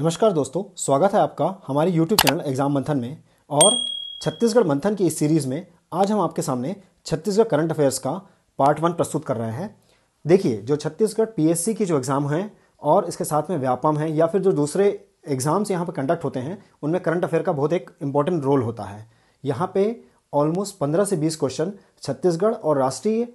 नमस्कार दोस्तों स्वागत है आपका हमारे YouTube चैनल एग्जाम मंथन में और छत्तीसगढ़ मंथन की इस सीरीज़ में आज हम आपके सामने छत्तीसगढ़ करंट अफेयर्स का पार्ट वन प्रस्तुत कर रहे हैं देखिए जो छत्तीसगढ़ पीएससी की जो एग्ज़ाम हैं और इसके साथ में व्यापम है या फिर जो दूसरे एग्ज़ाम्स यहाँ पर कंडक्ट होते हैं उनमें करंट अफेयर का बहुत एक इम्पॉर्टेंट रोल होता है यहाँ पर ऑलमोस्ट पंद्रह से बीस क्वेश्चन छत्तीसगढ़ और राष्ट्रीय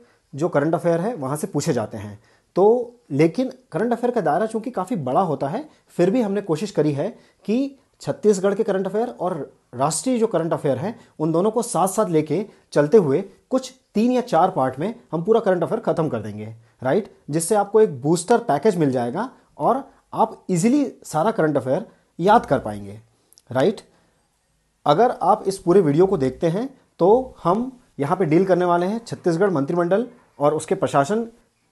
जो करंट अफेयर है वहाँ से पूछे जाते हैं तो लेकिन करंट अफेयर का दायरा चूंकि काफ़ी बड़ा होता है फिर भी हमने कोशिश करी है कि छत्तीसगढ़ के करंट अफेयर और राष्ट्रीय जो करंट अफेयर हैं उन दोनों को साथ साथ लेके चलते हुए कुछ तीन या चार पार्ट में हम पूरा करंट अफेयर ख़त्म कर देंगे राइट जिससे आपको एक बूस्टर पैकेज मिल जाएगा और आप इजीली सारा करंट अफेयर याद कर पाएंगे राइट अगर आप इस पूरे वीडियो को देखते हैं तो हम यहाँ पे डील करने वाले हैं छत्तीसगढ़ मंत्रिमंडल और उसके प्रशासन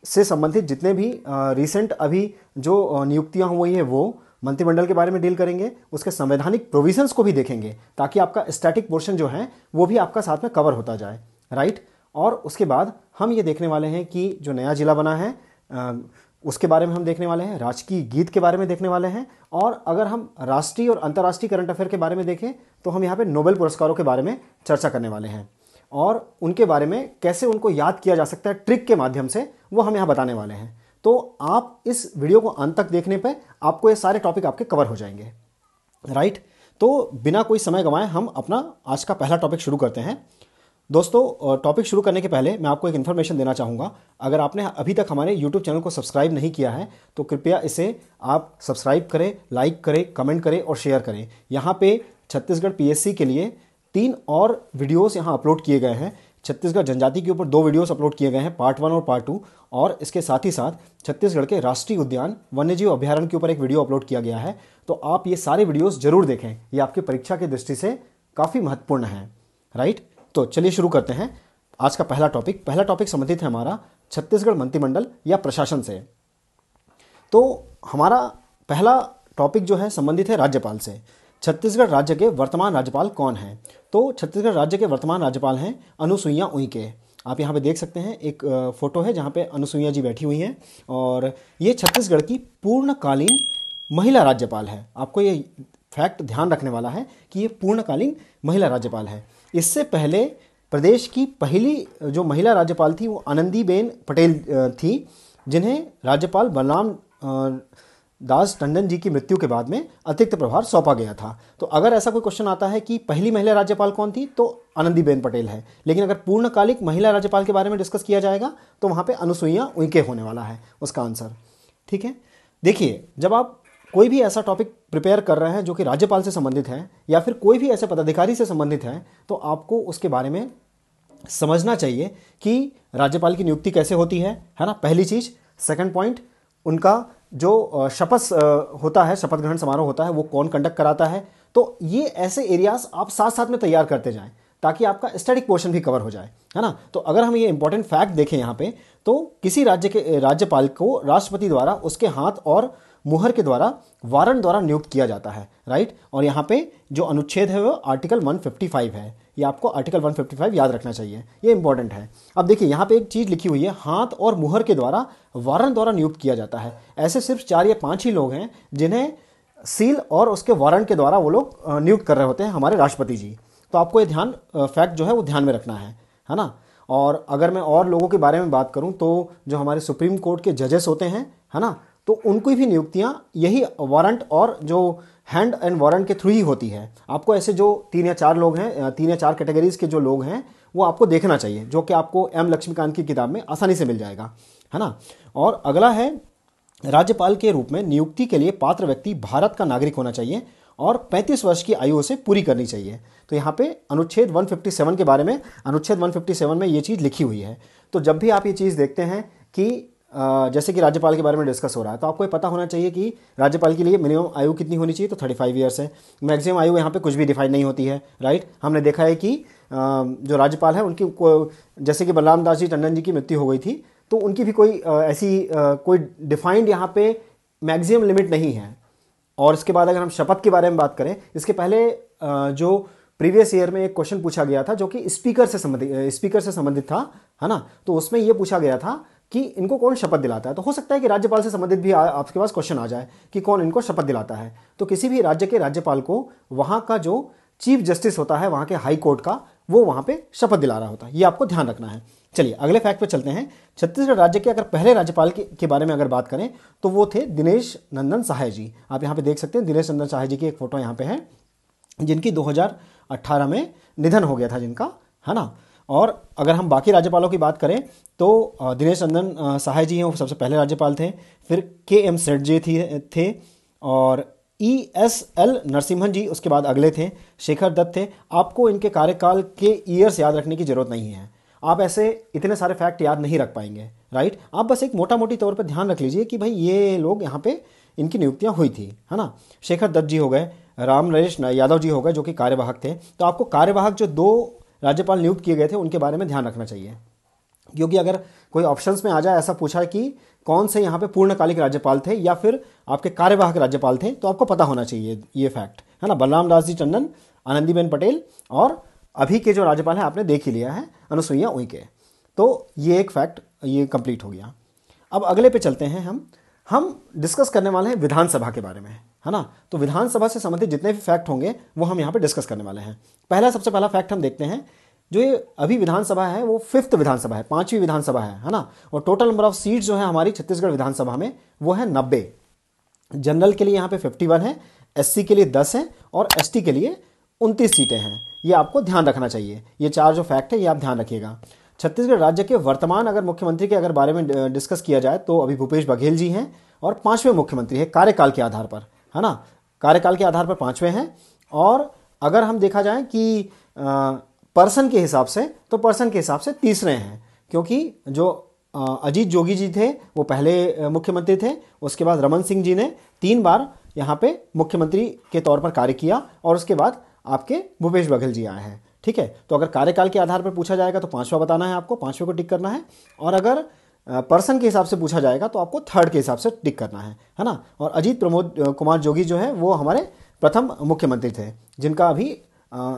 से संबंधित जितने भी रिसेंट अभी जो नियुक्तियां हुई हैं वो मंत्रिमंडल के बारे में डील करेंगे उसके संवैधानिक प्रोविजंस को भी देखेंगे ताकि आपका स्टैटिक पोर्शन जो है वो भी आपका साथ में कवर होता जाए राइट और उसके बाद हम ये देखने वाले हैं कि जो नया जिला बना है उसके बारे में हम देखने वाले हैं राजकीय गीत के बारे में देखने वाले हैं और अगर हम राष्ट्रीय और अंतर्राष्ट्रीय करंट अफेयर के बारे में देखें तो हम यहाँ पे नोबेल पुरस्कारों के बारे में चर्चा करने वाले हैं और उनके बारे में कैसे उनको याद किया जा सकता है ट्रिक के माध्यम से वो हम यहाँ बताने वाले हैं तो आप इस वीडियो को अंत तक देखने पर आपको ये सारे टॉपिक आपके कवर हो जाएंगे राइट तो बिना कोई समय गंवाए हम अपना आज का पहला टॉपिक शुरू करते हैं दोस्तों टॉपिक शुरू करने के पहले मैं आपको एक इन्फॉर्मेशन देना चाहूँगा अगर आपने अभी तक हमारे यूट्यूब चैनल को सब्सक्राइब नहीं किया है तो कृपया इसे आप सब्सक्राइब करें लाइक करें कमेंट करें और शेयर करें यहाँ पे छत्तीसगढ़ पीएससी के लिए तीन और वीडियोस यहाँ अपलोड किए गए हैं छत्तीसगढ़ जनजाति के ऊपर दो वीडियोस अपलोड किए गए हैं पार्ट वन और पार्ट टू और इसके साथ ही साथ छत्तीसगढ़ के राष्ट्रीय उद्यान वन्यजीव अभ्यारण्य के ऊपर एक वीडियो अपलोड किया गया है तो आप ये सारे वीडियोस जरूर देखें ये आपकी परीक्षा की दृष्टि से काफ़ी महत्वपूर्ण है राइट तो चलिए शुरू करते हैं आज का पहला टॉपिक पहला टॉपिक संबंधित है हमारा छत्तीसगढ़ मंत्रिमंडल या प्रशासन से तो हमारा पहला टॉपिक जो है संबंधित है राज्यपाल से छत्तीसगढ़ राज्य के वर्तमान राज्यपाल कौन हैं तो छत्तीसगढ़ राज्य के वर्तमान राज्यपाल हैं अनुसुईया उइके आप यहाँ पे देख सकते हैं एक फ़ोटो है जहाँ पे अनुसुईया जी बैठी हुई हैं और ये छत्तीसगढ़ की पूर्णकालीन महिला राज्यपाल है आपको ये फैक्ट ध्यान रखने वाला है कि ये पूर्णकालीन महिला राज्यपाल है इससे पहले प्रदेश की पहली जो महिला राज्यपाल थी वो आनंदीबेन पटेल थी जिन्हें राज्यपाल बलराम दास टंडन जी की मृत्यु के बाद में अतिरिक्त प्रभार सौंपा गया था तो अगर ऐसा कोई क्वेश्चन आता है कि पहली महिला राज्यपाल कौन थी तो आनंदीबेन पटेल है लेकिन अगर पूर्णकालिक महिला राज्यपाल के बारे में डिस्कस किया जाएगा तो वहाँ पे अनुसुईया उनके होने वाला है उसका आंसर ठीक है देखिए जब आप कोई भी ऐसा टॉपिक प्रिपेयर कर रहे हैं जो कि राज्यपाल से संबंधित है या फिर कोई भी ऐसे पदाधिकारी से संबंधित है तो आपको उसके बारे में समझना चाहिए कि राज्यपाल की नियुक्ति कैसे होती है है ना पहली चीज़ सेकंड पॉइंट उनका जो शपथ होता है शपथ ग्रहण समारोह होता है वो कौन कंडक्ट कराता है तो ये ऐसे एरियाज आप साथ साथ में तैयार करते जाएं ताकि आपका स्टैटिक पोर्शन भी कवर हो जाए है ना तो अगर हम ये इंपॉर्टेंट फैक्ट देखें यहाँ पे तो किसी राज्य के राज्यपाल को राष्ट्रपति द्वारा उसके हाथ और मुहर के द्वारा वारंट द्वारा नियुक्त किया जाता है राइट और यहाँ पे जो अनुच्छेद है वो आर्टिकल 155 है ये आपको आर्टिकल 155 याद रखना चाहिए ये इंपॉर्टेंट है अब देखिए यहाँ पे एक चीज़ लिखी हुई है हाथ और मुहर के द्वारा वारंट द्वारा नियुक्त किया जाता है ऐसे सिर्फ चार या पाँच ही लोग हैं जिन्हें सील और उसके वारंट के द्वारा वो लोग नियुक्त कर रहे होते हैं हमारे राष्ट्रपति जी तो आपको ये ध्यान फैक्ट जो है वो ध्यान में रखना है है ना और अगर मैं और लोगों के बारे में बात करूं तो जो हमारे सुप्रीम कोर्ट के जजेस होते हैं है ना तो उनकी भी नियुक्तियां यही वारंट और जो हैंड एंड वारंट के थ्रू ही होती है आपको ऐसे जो तीन या चार लोग हैं तीन या चार कैटेगरीज के जो लोग हैं वो आपको देखना चाहिए जो कि आपको एम लक्ष्मीकांत की किताब में आसानी से मिल जाएगा है ना और अगला है राज्यपाल के रूप में नियुक्ति के लिए पात्र व्यक्ति भारत का नागरिक होना चाहिए और 35 वर्ष की आयु से पूरी करनी चाहिए तो यहाँ पे अनुच्छेद 157 के बारे में अनुच्छेद 157 में ये चीज़ लिखी हुई है तो जब भी आप ये चीज़ देखते हैं कि जैसे कि राज्यपाल के बारे में डिस्कस हो रहा है तो आपको ये पता होना चाहिए कि राज्यपाल के लिए मिनिमम आयु कितनी होनी चाहिए तो थर्टी फाइव ईयर्स है मैक्सिमम आयु यहाँ पे कुछ भी डिफाइन नहीं होती है राइट हमने देखा है कि जो राज्यपाल है उनकी जैसे कि बलराम दास जी टंडन जी की मृत्यु हो गई थी तो उनकी भी कोई ऐसी कोई डिफाइंड यहाँ पे मैक्सिमम लिमिट नहीं है और इसके बाद अगर हम शपथ के बारे में बात करें इसके पहले जो प्रीवियस ईयर में एक क्वेश्चन पूछा गया था जो कि स्पीकर से संबंधित स्पीकर से संबंधित था है ना तो उसमें ये पूछा गया था कि इनको कौन शपथ दिलाता है तो हो सकता है कि राज्यपाल से संबंधित भी आपके पास क्वेश्चन आ जाए कि कौन इनको शपथ दिलाता है तो किसी भी राज्य के राज्यपाल को वहां का जो चीफ जस्टिस होता है वहां के हाई कोर्ट का वो वहां पे शपथ दिला रहा होता है ये आपको ध्यान रखना है चलिए अगले फैक्ट पे चलते हैं छत्तीसगढ़ राज्य के अगर पहले राज्यपाल के, के बारे में अगर बात करें तो वो थे दिनेश नंदन सहाय जी आप यहाँ पे देख सकते हैं दिनेश नंदन सहाय जी की एक फ़ोटो यहाँ पे है जिनकी 2018 में निधन हो गया था जिनका है ना और अगर हम बाकी राज्यपालों की बात करें तो दिनेश चंदन सहाय जी हैं वो सबसे पहले राज्यपाल थे फिर के एम सेठ जी थी थे और E S L Narasimhan ji उसके बाद अगले थे शेखर दत्त थे आपको इनके कार्यकाल के ईयर्स याद रखने की ज़रूरत नहीं है आप ऐसे इतने सारे फैक्ट याद नहीं रख पाएंगे राइट आप बस एक मोटा मोटी तौर पर ध्यान रख लीजिए कि भाई ये लोग यहाँ पे इनकी नियुक्तियाँ हुई थी है ना शेखर दत्त जी हो गए राम नरेश यादव जी हो गए जो कि कार्यवाहक थे तो आपको कार्यवाहक जो दो राज्यपाल नियुक्त किए गए थे उनके बारे में ध्यान रखना चाहिए क्योंकि अगर कोई ऑप्शंस में आ जाए ऐसा पूछा कि कौन से यहाँ पे पूर्णकालिक राज्यपाल थे या फिर आपके कार्यवाहक राज्यपाल थे तो आपको पता होना चाहिए ये फैक्ट है ना बलराम दास जी टंडन आनंदीबेन पटेल और अभी के जो राज्यपाल हैं आपने देख ही लिया है अनुसुईया उइके तो ये एक फैक्ट ये कंप्लीट हो गया अब अगले पे चलते हैं हम हम डिस्कस करने वाले हैं विधानसभा के बारे में है ना तो विधानसभा से संबंधित जितने भी फैक्ट होंगे वो हम यहाँ पर डिस्कस करने वाले हैं पहला सबसे पहला फैक्ट हम देखते हैं जो ये अभी विधानसभा है वो फिफ्थ विधानसभा है पांचवी विधानसभा है है ना और टोटल नंबर ऑफ सीट जो है हमारी छत्तीसगढ़ विधानसभा में वो है नब्बे जनरल के लिए यहाँ पे फिफ्टी वन है एस के लिए दस है और एस के लिए उनतीस सीटें हैं ये आपको ध्यान रखना चाहिए ये चार जो फैक्ट है ये आप ध्यान रखिएगा छत्तीसगढ़ राज्य के वर्तमान अगर मुख्यमंत्री के अगर बारे में डिस्कस किया जाए तो अभी भूपेश बघेल जी हैं और पांचवें मुख्यमंत्री है कार्यकाल के आधार पर है ना कार्यकाल के आधार पर पाँचवें हैं और अगर हम देखा जाए कि पर्सन के हिसाब से तो पर्सन के हिसाब से तीसरे हैं क्योंकि जो अजीत जोगी जी थे वो पहले मुख्यमंत्री थे उसके बाद रमन सिंह जी ने तीन बार यहाँ पे मुख्यमंत्री के तौर पर कार्य किया और उसके बाद आपके भूपेश बघेल जी आए हैं ठीक है तो अगर कार्यकाल के आधार पर पूछा जाएगा तो पाँचवा बताना है आपको पाँचवें को टिक करना है और अगर पर्सन के हिसाब से पूछा जाएगा तो आपको थर्ड के हिसाब से टिक करना है है ना और अजीत प्रमोद कुमार जोगी जो है वो हमारे प्रथम मुख्यमंत्री थे जिनका अभी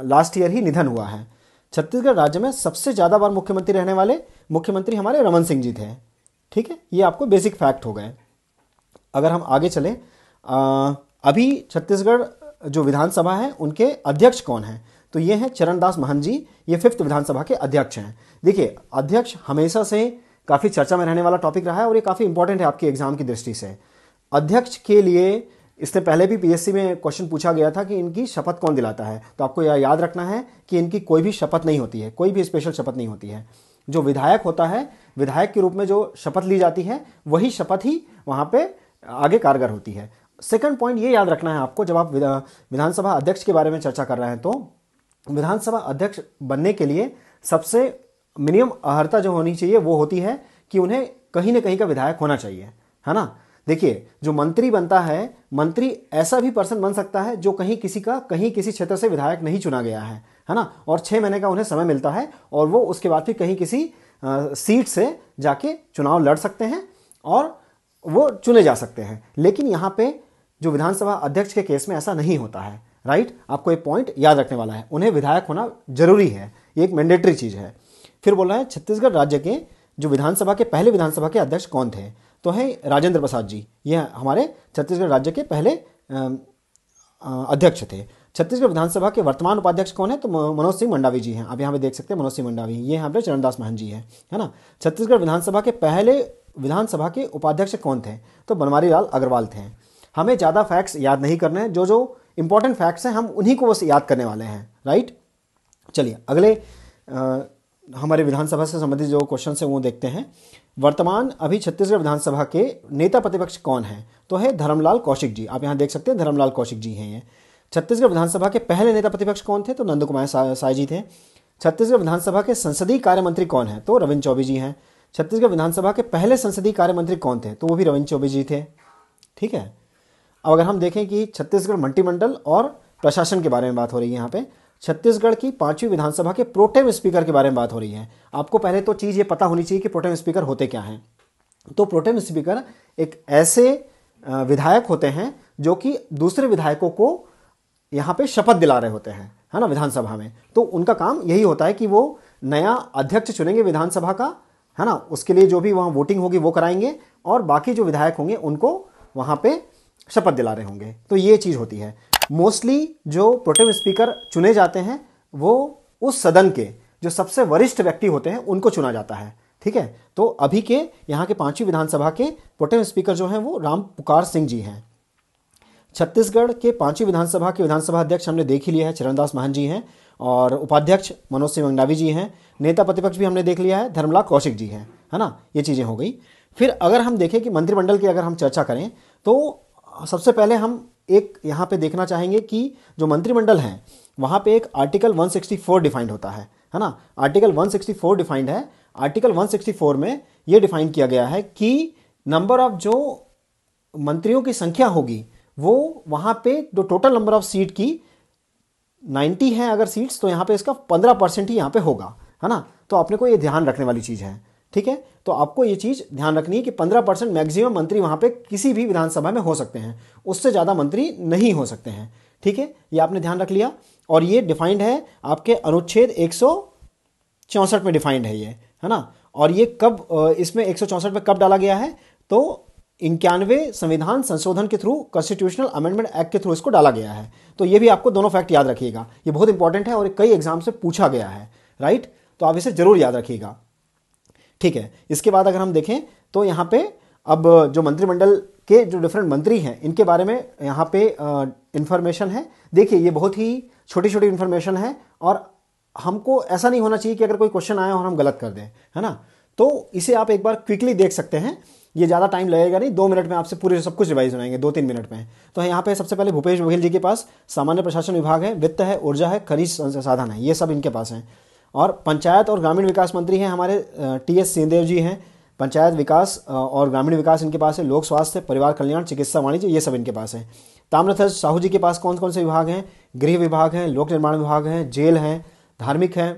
लास्ट ईयर ही निधन हुआ है छत्तीसगढ़ राज्य में सबसे ज़्यादा बार मुख्यमंत्री रहने वाले मुख्यमंत्री हमारे रमन सिंह जी थे ठीक है ये आपको बेसिक फैक्ट हो गए अगर हम आगे चलें अभी छत्तीसगढ़ जो विधानसभा है उनके अध्यक्ष कौन हैं तो ये हैं चरणदास महन जी ये फिफ्थ विधानसभा के अध्यक्ष हैं देखिए अध्यक्ष हमेशा से काफ़ी चर्चा में रहने वाला टॉपिक रहा है और ये काफ़ी इंपॉर्टेंट है आपकी एग्जाम की दृष्टि से अध्यक्ष के लिए इससे पहले भी पीएससी में क्वेश्चन पूछा गया था कि इनकी शपथ कौन दिलाता है तो आपको यह याद रखना है कि इनकी कोई भी शपथ नहीं होती है कोई भी स्पेशल शपथ नहीं होती है जो विधायक होता है विधायक के रूप में जो शपथ ली जाती है वही शपथ ही वहां पर आगे कारगर होती है सेकंड पॉइंट ये याद रखना है आपको जब आप विधानसभा अध्यक्ष के बारे में चर्चा कर रहे हैं तो विधानसभा अध्यक्ष बनने के लिए सबसे मिनिमम अहर्ता जो होनी चाहिए वो होती है कि उन्हें कहीं ना कहीं का विधायक होना चाहिए है ना देखिए जो मंत्री बनता है मंत्री ऐसा भी पर्सन बन सकता है जो कहीं किसी का कहीं किसी क्षेत्र से विधायक नहीं चुना गया है है ना और छः महीने का उन्हें समय मिलता है और वो उसके बाद फिर कहीं किसी आ, सीट से जाके चुनाव लड़ सकते हैं और वो चुने जा सकते हैं लेकिन यहाँ पे जो विधानसभा अध्यक्ष के केस में ऐसा नहीं होता है राइट आपको एक पॉइंट याद रखने वाला है उन्हें विधायक होना जरूरी है ये एक मैंडेटरी चीज़ है फिर बोल रहा है छत्तीसगढ़ राज्य के जो विधानसभा के पहले विधानसभा के अध्यक्ष कौन थे तो हैं राजेंद्र प्रसाद जी ये हमारे छत्तीसगढ़ राज्य के पहले अध्यक्ष थे छत्तीसगढ़ विधानसभा के वर्तमान उपाध्यक्ष कौन है तो मनोज सिंह मंडावी जी हैं आप यहाँ पे देख सकते हैं मनोज सिंह मंडावी ये यहाँ पे चरणदास महन जी हैं है ना छत्तीसगढ़ विधानसभा के पहले विधानसभा के उपाध्यक्ष कौन थे तो बनवारी लाल अग्रवाल थे हमें ज़्यादा फैक्ट्स याद नहीं करने हैं जो जो इंपॉर्टेंट फैक्ट्स हैं हम उन्हीं को वो याद करने वाले हैं राइट चलिए अगले हमारे विधानसभा से संबंधित जो क्वेश्चन है वो देखते हैं वर्तमान अभी छत्तीसगढ़ विधानसभा के नेता प्रतिपक्ष कौन है तो है धर्मलाल कौशिक जी आप यहाँ देख सकते हैं धर्मलाल कौशिक जी हैं ये छत्तीसगढ़ विधानसभा के पहले नेता प्रतिपक्ष कौन थे तो नंद कुमार साय जी थे छत्तीसगढ़ विधानसभा के संसदीय कार्य मंत्री कौन है तो रविंद्र चौबे जी हैं छत्तीसगढ़ विधानसभा के पहले संसदीय कार्य मंत्री कौन थे तो वो भी रविंद्र चौबे जी थे ठीक है अब अगर हम देखें कि छत्तीसगढ़ मंत्रिमंडल और प्रशासन के बारे में बात हो रही है यहाँ पे छत्तीसगढ़ की पांचवी विधानसभा के प्रोटेम स्पीकर के बारे में बात हो रही है आपको पहले तो चीज़ ये पता होनी चाहिए कि प्रोटेम स्पीकर होते क्या हैं तो प्रोटेम स्पीकर एक ऐसे विधायक होते हैं जो कि दूसरे विधायकों को यहाँ पे शपथ दिला रहे होते हैं है ना विधानसभा में तो उनका काम यही होता है कि वो नया अध्यक्ष चुनेंगे विधानसभा का है ना उसके लिए जो भी वहाँ वोटिंग होगी वो कराएंगे और बाकी जो विधायक होंगे उनको वहाँ पे शपथ दिला रहे होंगे तो ये चीज़ होती है मोस्टली जो प्रोटेम स्पीकर चुने जाते हैं वो उस सदन के जो सबसे वरिष्ठ व्यक्ति होते हैं उनको चुना जाता है ठीक है तो अभी के यहाँ के पांचवी विधानसभा के प्रोटेम स्पीकर जो हैं वो राम पुकार सिंह जी हैं छत्तीसगढ़ के पांचवी विधानसभा के विधानसभा अध्यक्ष हमने देख ही लिया है चरणदास महन जी हैं और उपाध्यक्ष मनोज सिंह मंगनावी जी हैं नेता प्रतिपक्ष भी हमने देख लिया है धर्मलाल कौशिक जी हैं है ना ये चीज़ें हो गई फिर अगर हम देखें कि मंत्रिमंडल की अगर हम चर्चा करें तो सबसे पहले हम एक यहाँ पे देखना चाहेंगे कि जो मंत्रिमंडल हैं वहाँ पे एक आर्टिकल 164 डिफाइंड होता है है ना आर्टिकल 164 डिफाइंड है आर्टिकल 164 में ये डिफाइन किया गया है कि नंबर ऑफ जो मंत्रियों की संख्या होगी वो वहाँ पे जो टोटल नंबर ऑफ सीट की 90 है अगर सीट्स तो यहाँ पे इसका 15 परसेंट ही यहाँ पे होगा है ना तो अपने को ये ध्यान रखने वाली चीज़ है ठीक है तो आपको ये चीज़ ध्यान रखनी है कि पंद्रह परसेंट मैक्सिमम मंत्री वहां पे किसी भी विधानसभा में हो सकते हैं उससे ज़्यादा मंत्री नहीं हो सकते हैं ठीक है ये आपने ध्यान रख लिया और ये डिफाइंड है आपके अनुच्छेद एक में डिफाइंड है ये है ना और ये कब इसमें एक में कब डाला गया है तो इक्यानवे संविधान संशोधन के थ्रू कॉन्स्टिट्यूशनल अमेंडमेंट एक्ट के थ्रू इसको डाला गया है तो ये भी आपको दोनों फैक्ट याद रखिएगा ये बहुत इंपॉर्टेंट है और कई एग्जाम से पूछा गया है राइट तो आप इसे जरूर याद रखिएगा ठीक है इसके बाद अगर हम देखें तो यहाँ पे अब जो मंत्रिमंडल के जो डिफरेंट मंत्री हैं इनके बारे में यहाँ पे इन्फॉर्मेशन है देखिए ये बहुत ही छोटी छोटी इन्फॉर्मेशन है और हमको ऐसा नहीं होना चाहिए कि अगर कोई क्वेश्चन आए और हम गलत कर दें है ना तो इसे आप एक बार क्विकली देख सकते हैं ये ज़्यादा टाइम लगेगा नहीं दो मिनट में आपसे पूरे सब कुछ रिवाइज बनाएंगे दो तीन मिनट में तो यहाँ पे सबसे पहले भूपेश बघेल जी के पास सामान्य प्रशासन विभाग है वित्त है ऊर्जा है खनिज साधन है ये सब इनके पास हैं और पंचायत और ग्रामीण विकास मंत्री हैं हमारे टी एस सिंहदेव जी हैं पंचायत विकास और ग्रामीण विकास इनके पास है लोक स्वास्थ्य परिवार कल्याण चिकित्सा वाणिज्य ये सब इनके पास है ताम्रथ साहू जी के पास कौन कौन से विभाग हैं गृह विभाग हैं लोक निर्माण विभाग हैं जेल हैं धार्मिक हैं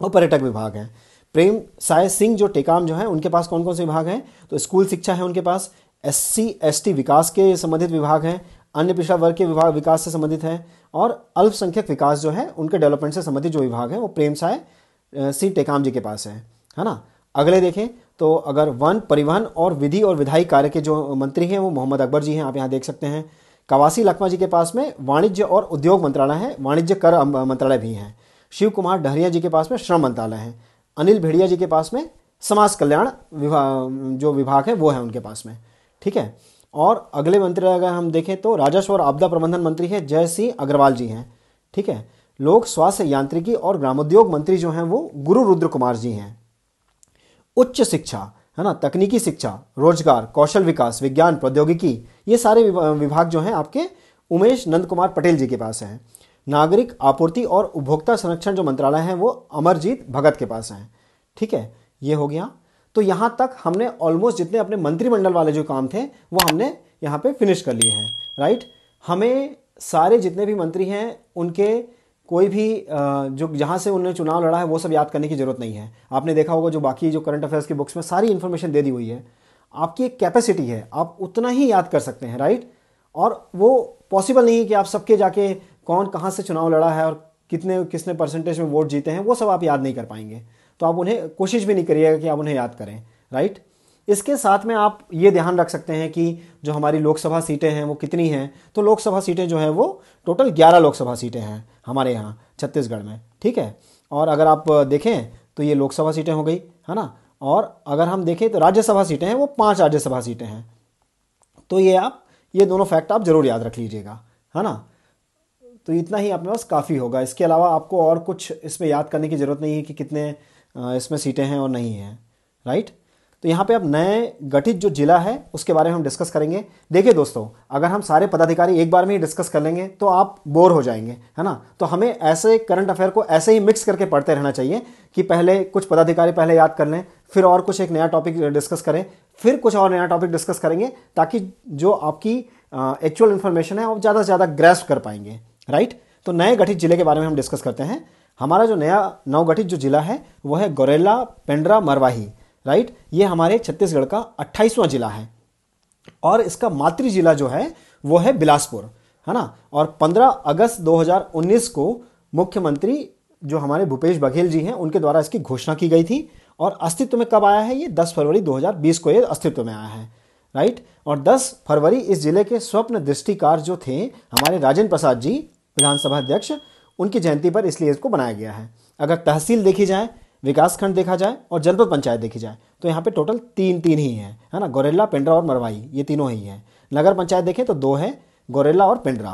और पर्यटक विभाग हैं प्रेम साय सिंह जो टेकाम जो है उनके पास कौन कौन से विभाग हैं तो स्कूल शिक्षा है उनके पास एस सी विकास के संबंधित विभाग हैं अन्य पिछड़ा वर्ग के विभाग विकास से संबंधित हैं और अल्पसंख्यक विकास जो है उनके डेवलपमेंट से संबंधित जो विभाग है वो प्रेम साय सी टेकाम जी के पास है है ना अगले देखें तो अगर वन परिवहन और विधि और विधायी कार्य के जो मंत्री हैं वो मोहम्मद अकबर जी हैं आप यहाँ देख सकते हैं कवासी लखमा जी के पास में वाणिज्य और उद्योग मंत्रालय है वाणिज्य कर मंत्रालय भी हैं शिव कुमार डहरिया जी के पास में श्रम मंत्रालय है अनिल भेड़िया जी के पास में समाज कल्याण विभाग जो विभाग है वो है उनके पास में ठीक है और अगले मंत्री अगर हम देखें तो राजस्व और आपदा प्रबंधन मंत्री है जय सिंह अग्रवाल जी हैं ठीक है लोक स्वास्थ्य यांत्रिकी और ग्रामोद्योग मंत्री जो हैं वो गुरु रुद्र कुमार जी हैं उच्च शिक्षा है ना तकनीकी शिक्षा रोजगार कौशल विकास विज्ञान प्रौद्योगिकी ये सारे विभाग जो हैं आपके उमेश नंद कुमार पटेल जी के पास हैं नागरिक आपूर्ति और उपभोक्ता संरक्षण जो मंत्रालय है वो अमरजीत भगत के पास हैं ठीक है ये हो गया तो यहाँ तक हमने ऑलमोस्ट जितने अपने मंत्रिमंडल वाले जो काम थे वो हमने यहाँ पे फिनिश कर लिए हैं राइट हमें सारे जितने भी मंत्री हैं उनके कोई भी जो जहाँ से उन्होंने चुनाव लड़ा है वो सब याद करने की ज़रूरत नहीं है आपने देखा होगा जो बाकी जो करंट अफेयर्स की बुक्स में सारी इन्फॉर्मेशन दे दी हुई है आपकी एक कैपेसिटी है आप उतना ही याद कर सकते हैं राइट और वो पॉसिबल नहीं है कि आप सबके जाके कौन कहाँ से चुनाव लड़ा है और कितने किसने परसेंटेज में वोट जीते हैं वो सब आप याद नहीं कर पाएंगे तो आप उन्हें कोशिश भी नहीं करिएगा कि आप उन्हें याद करें राइट इसके साथ में आप ये ध्यान रख सकते हैं कि जो हमारी लोकसभा सीटें हैं वो कितनी हैं तो लोकसभा सीटें जो है वो टोटल 11 लोकसभा सीटें हैं हमारे यहाँ छत्तीसगढ़ में ठीक है और अगर आप देखें तो ये लोकसभा सीटें हो गई है ना और अगर हम देखें तो राज्यसभा सीटें हैं वो पाँच राज्यसभा सीटें हैं तो ये आप ये दोनों फैक्ट आप ज़रूर याद रख लीजिएगा है ना तो इतना ही अपने पास काफ़ी होगा इसके अलावा आपको और कुछ इसमें याद करने की ज़रूरत नहीं है कि कितने इसमें सीटें हैं और नहीं हैं राइट तो यहाँ पे अब नए गठित जो जिला है उसके बारे में हम डिस्कस करेंगे देखिए दोस्तों अगर हम सारे पदाधिकारी एक बार में ही डिस्कस कर लेंगे तो आप बोर हो जाएंगे है ना तो हमें ऐसे करंट अफेयर को ऐसे ही मिक्स करके पढ़ते रहना चाहिए कि पहले कुछ पदाधिकारी पहले याद कर लें फिर और कुछ एक नया टॉपिक डिस्कस करें फिर कुछ और नया टॉपिक डिस्कस करेंगे ताकि जो आपकी एक्चुअल इन्फॉर्मेशन है वो ज़्यादा से ज़्यादा ग्रेस्प कर पाएंगे राइट तो नए गठित जिले के बारे में हम डिस्कस करते हैं हमारा जो नया नवगठित जो जिला है वह है गोरेला पेंड्रा मरवाही राइट ये हमारे छत्तीसगढ़ का अट्ठाईसवां जिला है और इसका मातृ जिला जो है वो है बिलासपुर है ना और 15 अगस्त 2019 को मुख्यमंत्री जो हमारे भूपेश बघेल जी हैं उनके द्वारा इसकी घोषणा की गई थी और अस्तित्व में कब आया है ये 10 फरवरी 2020 को ये अस्तित्व में आया है राइट और 10 फरवरी इस जिले के स्वप्न दृष्टिकार जो थे हमारे राजेंद्र प्रसाद जी विधानसभा अध्यक्ष उनकी जयंती पर इसलिए इसको बनाया गया है अगर तहसील देखी जाए विकासखंड देखा जाए और जनपद पंचायत देखी जाए तो यहाँ पे टोटल तीन तीन ही हैं है ना गोरेला पेंड्रा और मरवाई ये तीनों ही हैं नगर पंचायत देखें तो दो हैं गोरेला और पेंड्रा